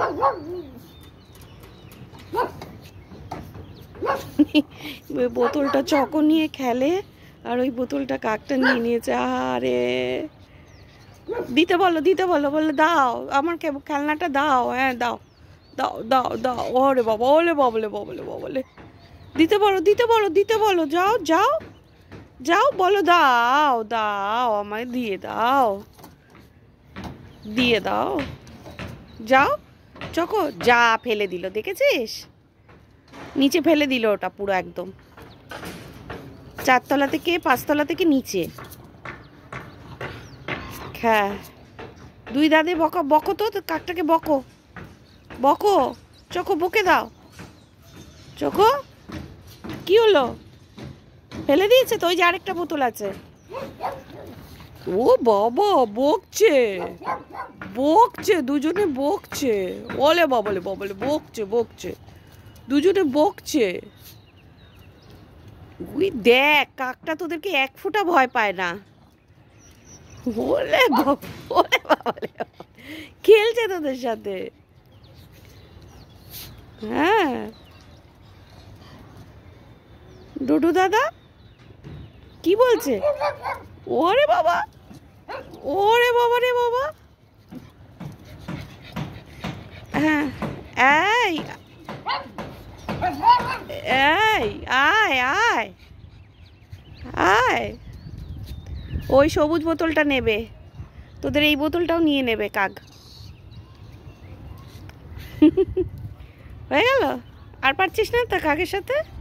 বোতলটা চকো নিয়ে খেলে আর ওই বোতলটা কাকটা নিয়ে নিয়েছে আরে দিতে বলো দিতে বলো বলে দাও আমার খেলনাটা দাও হ্যাঁ দাও দাও দাও দাও ওরে বাবা ওলে বাবলে বাবলে বাবলে দিতে বলো দিতে বলো দিতে বলো যাও যাও যাও বলো দাও দাও আমায় দিয়ে দাও দিয়ে দাও যাও চকো যা ফেলে দিল দেখেছিস নিচে ফেলে দিল ওটা পুরো একদম চারতলা থেকে পাঁচতলা থেকে নিচে হ্যাঁ দুই দাদে বক বকো তো কাকটাকে বকো বকো চোখো বকে দাও চোখো কি হলো ফেলে দিয়েছে তো ওই যে আরেকটা বোতল আছে ও বাবা বকছে বকছে দুজনে বকছে বলে বাবলে বাবলে বকছে বকছে দুজনে বকছে ওই দেখ কাকটা তোদেরকে এক ফোঁটা ভয় পায় না বলে বাবলে খেলছে তোদের সাথে হ্যাঁ ডুডু দাদা কি বলছে ওরে বাবা ওরে বাবা রে বাবা হ্যাঁ আয় আয় আয় ওই সবুজ বোতলটা নেবে তোদের এই বোতলটাও নিয়ে নেবে কাক হয়ে গেল আর পারছিস না তা কাকের সাথে